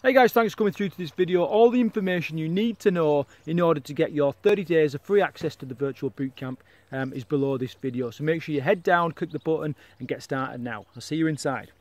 Hey guys, thanks for coming through to this video. All the information you need to know in order to get your 30 days of free access to the virtual bootcamp um, is below this video. So make sure you head down, click the button and get started now. I'll see you inside.